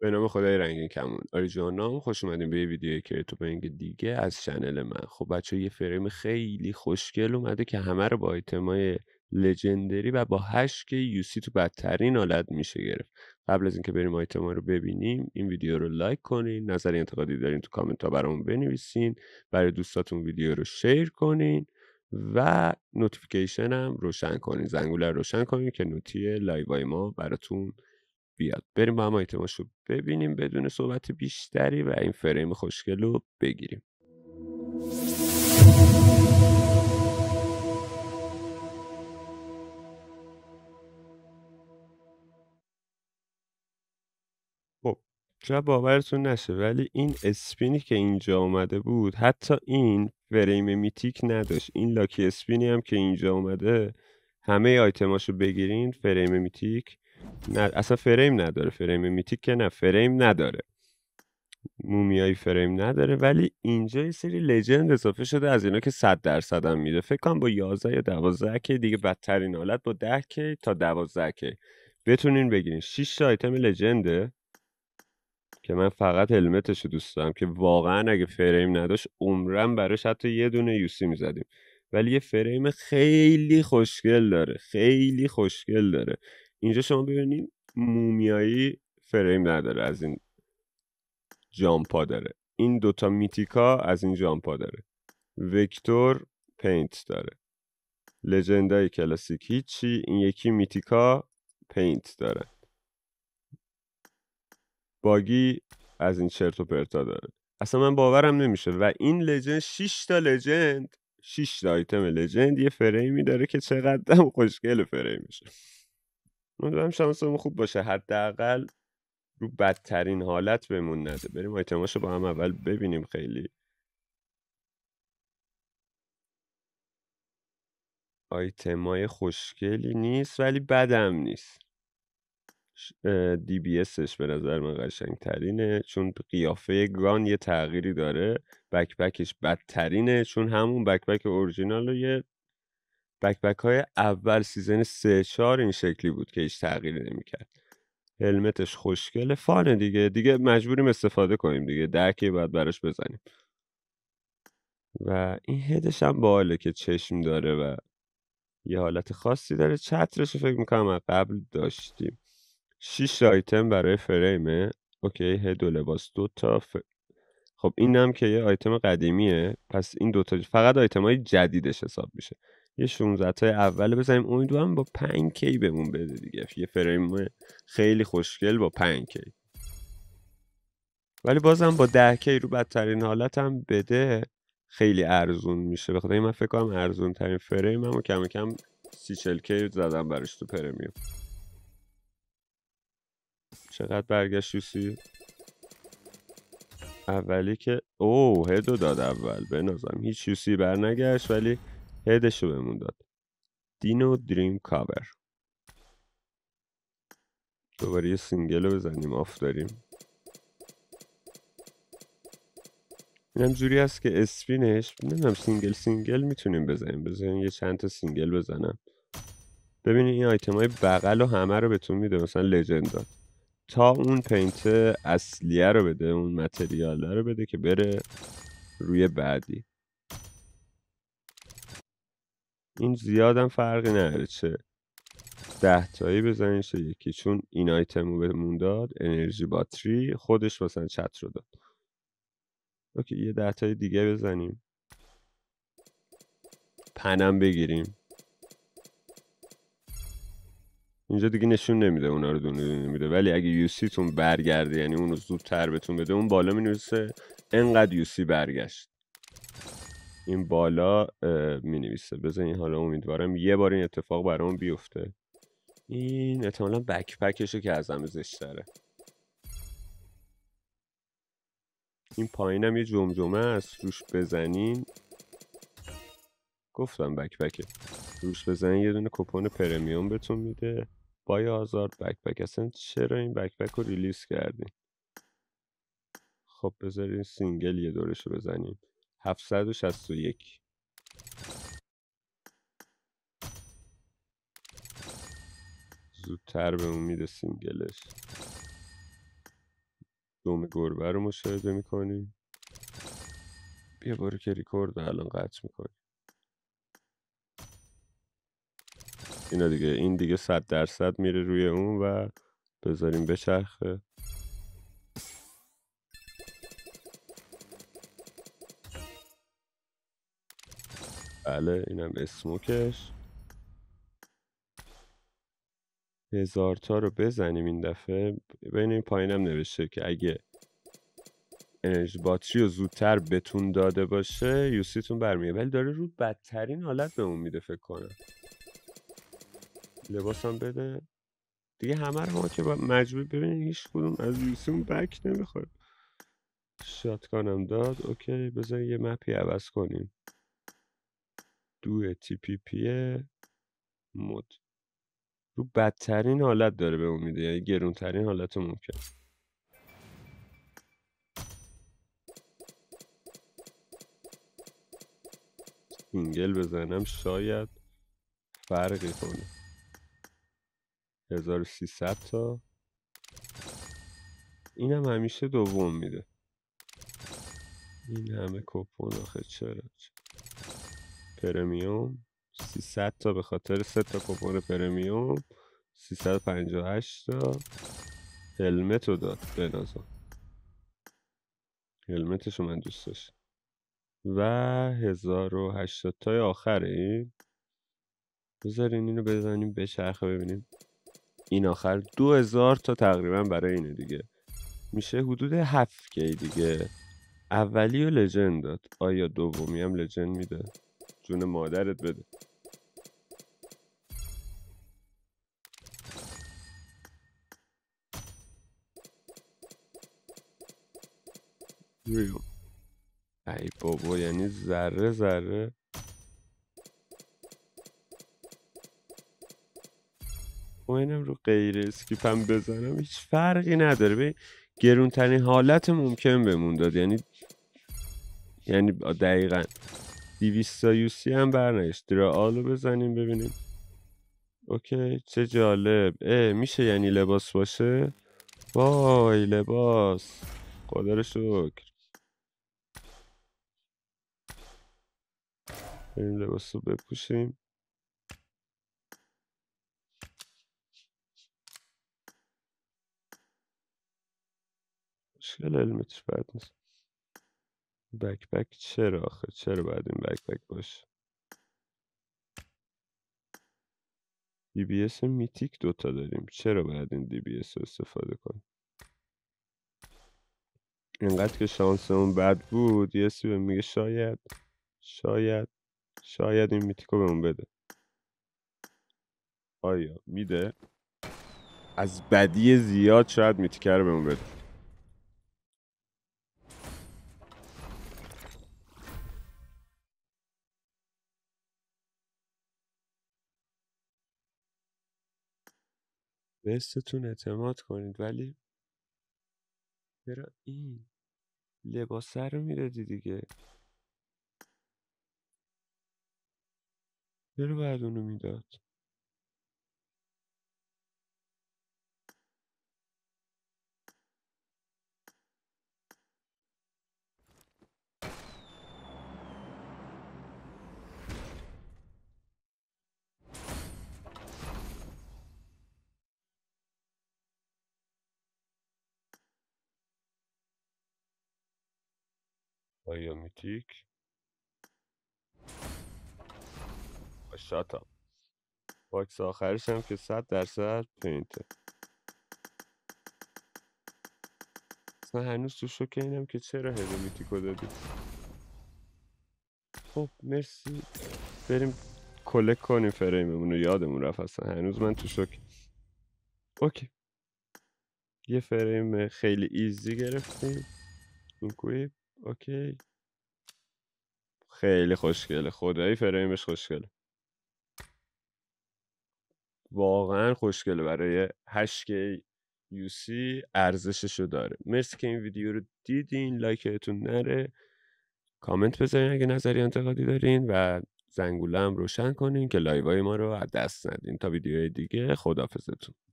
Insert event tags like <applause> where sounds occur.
به نام خدای رنگین کمون آری نام خوش اومدیم به یه ویدیو کرتوپنگ دیگه از چنل من خب بچه یه فریم خیلی خوشگل اومده که همه رو با آیتمای لجندری و با هشک که یوسی تو بدترین حالت میشه گرفت قبل از اینکه بریم آیتما رو ببینیم این ویدیو رو لایک کنین نظر انتقادی دارین تو کامنت ها برامون بنویسین برای دوستاتون ویدیو رو شیر کنین و نوتیفیکیشن هم روشن کنین زنگوله روشن کنین که نوتی لایوای ما براتون بیاد بریم با هم آیتماش رو ببینیم بدون صحبت بیشتری و این فریم خوشگل رو بگیریم خب، شاید باورتون نشه ولی این اسپینی که اینجا آمده بود حتی این فریم میتیک نداشت این لاکی اسپینی هم که اینجا آمده همه آیتماش رو بگیرین فریم میتیک نه اصلا فریم نداره فریم میتیک که نه فریم نداره مومیایی فریم نداره ولی اینجا یه سری لجند اضافه شده از اینا که 100 درصد هم میده فکر کنم با 11 یا 12 که دیگه بدترین حالت با 10 که تا 12 که بتونین بگیرین 6 تا آیتم لجنده که من فقط هلمتش رو دوست دارم که واقعا اگه فریم نداشت عمرم براش حتی یه دونه یوسی میزدیم ولی یه فریم خیلی خوشگل داره خیلی خوشگل داره اینجا شما ببینید مومیایی فریم نداره از این جامپا داره این دوتا میتیکا از این جامپا داره وکتور پینت داره لجندای کلاسیک چی؟ این یکی میتیکا پینت داره باگی از این چرت و پرتا داره اصلا من باورم نمیشه و این لجند 6 تا لجند 6 تا آیتم لجند یه فریمی داره که چقدر <laughs> خوشگل میشه امیدوارم شانسمون خوب باشه حداقل رو بدترین حالت بمون نده بریم آیتماشو با هم اول ببینیم خیلی آیتمای خوشگلی نیست ولی بدم نیست دی بی اسش به نظر من قشنگ ترینه چون قیافه گان یه تغییری داره بکبکش بدترینه چون همون بکبک اورجینال رو یه بک بک های اول سیزن سه 4 این شکلی بود که هیچ تغییری نمیکرد هلمتش خوشگله فان دیگه دیگه مجبوریم استفاده کنیم دیگه درکی باید براش بزنیم و این هدش هم باله که چشم داره و یه حالت خاصی داره چترش فکر میکنم از قبل داشتیم شیش آیتم برای فریمه اوکی هد و لباس دو تا خب این هم که یه آیتم قدیمیه پس این دوتا فقط آیتم های جدیدش حساب میشه یه 16 تا اول بزنیم امیدوارم با 5 کی بهمون بده دیگه یه فریم خیلی خوشگل با 5 کی ولی بازم با 10 کی رو بدترین هم بده خیلی ارزون میشه بخاطر من فکر کنم ارزون ترین فریم هم و کم کم 30 40 کی زدم براش تو پرمیوم چقدر برگشت یوسی اولی که اوه هدو داد اول به نظرم هیچ یوسی برنگشت ولی هدش رو بهمون داد دینو دریم کاور دوباره یه سینگل رو بزنیم آف داریم اینم جوری هست که اسپینش نمیدونم سینگل سینگل میتونیم بزنیم بزنیم یه چند تا سینگل بزنم ببینید این آیتم های بغل و همه رو بهتون میده مثلا لجند تا اون پینت اصلیه رو بده اون متریال رو بده که بره روی بعدی این زیادم فرقی نداره چه ده تایی بزنین چه یکی چون این آیتم رو بهمون داد انرژی باتری خودش مثلا چت رو داد اوکی یه ده تایی دیگه بزنیم پنم بگیریم اینجا دیگه نشون نمیده اونا رو دونه دونه ولی اگه تون برگرده یعنی اون رو زودتر بهتون بده اون بالا مینویسه انقدر یوسی برگشت این بالا می نویسه این حالا امیدوارم یه بار این اتفاق برام بیفته این احتمالا بکپکشه که از همه زشتره این پایینم یه جمجمه است روش بزنین گفتم بکپکه روش بزنین یه دونه کپون پرمیوم بهتون میده بای آزارد بکپک اصلا چرا این بکپک رو ریلیز کردین خب بذارین سینگل یه دورش رو بزنیم 761 زودتر به اون میده سینگلش دوم گربه رو مشاهده میکنیم بیا بارو که ریکورد الان قطع میکنیم اینا دیگه این دیگه صد درصد میره روی اون و بذاریم بچرخه بله اینم اسموکش هزار تا رو بزنیم این دفعه ببینیم این پایینم نوشته که اگه انرژی باتری رو زودتر بتون داده باشه یوسیتون برمیه ولی داره رو بدترین حالت به اون میده فکر کنم لباسم بده دیگه همه رو ما که مجبور ببینید هیچ کدوم از یوسیمون بک نمیخوره شاتگانم داد اوکی بذار یه مپی عوض کنیم دو پی مود رو بدترین حالت داره به اون میده یعنی گرونترین حالت ممکن سینگل بزنم شاید فرقی کنه 1300 تا اینم هم همیشه دوم میده این همه کپون آخه چرا, چرا. پرمیوم 300 تا به خاطر 3 تا کپون پرمیوم 358 تا هلمت رو داد به نظر هلمتش رو من دوست داشت و 1080 تای آخر این بذارین اینو بزنیم به چرخه ببینیم این آخر 2000 تا تقریبا برای اینه دیگه میشه حدود 7 کی دیگه اولی و لجند داد آیا دومی هم لجند میده جون مادرت بده ای بابا یعنی ذره ذره خب اینم رو غیر اسکیپم بزنم هیچ فرقی نداره به گرونترین حالت ممکن بمون داد یعنی یعنی دقیقا دیویستا سی هم برنشت رو بزنیم ببینیم اوکی چه جالب اه میشه یعنی لباس باشه وای لباس خدا رو شکر بریم لباس رو بپوشیم مشکل علمتش بد نیست بک بک چرا آخه چرا باید این بک بک باشه دی بی اس میتیک دوتا داریم چرا باید این دی بی اس رو استفاده کنیم اینقدر که شانسمون بد بود یه سی میگه شاید شاید شاید این میتیکو بهمون بده آیا میده از بدی زیاد شاید میتیکه رو بهمون بده به اعتماد کنید ولی چرا این لباسه رو میدادی دیگه چرا باید اونو میداد آیا میتیک باکس آخرش هم که صد درصد پینته اصلا هنوز تو شوک اینم که چرا هلو میتیکو دادی خب مرسی بریم کلک کنیم فریممونو یادمون رفت اصلا هنوز من تو شوکه اوکی یه فریم خیلی ایزی گرفتیم این کویب اوکی خیلی خوشگله خدایی فریمش خوشگله واقعا خوشگله برای 8K UC ارزششو داره مرسی که این ویدیو رو دیدین لایکتون نره کامنت بذارین اگه نظری انتقادی دارین و زنگوله هم روشن کنین که لایوهای ما رو از دست ندین تا ویدیوهای دیگه خدافزتون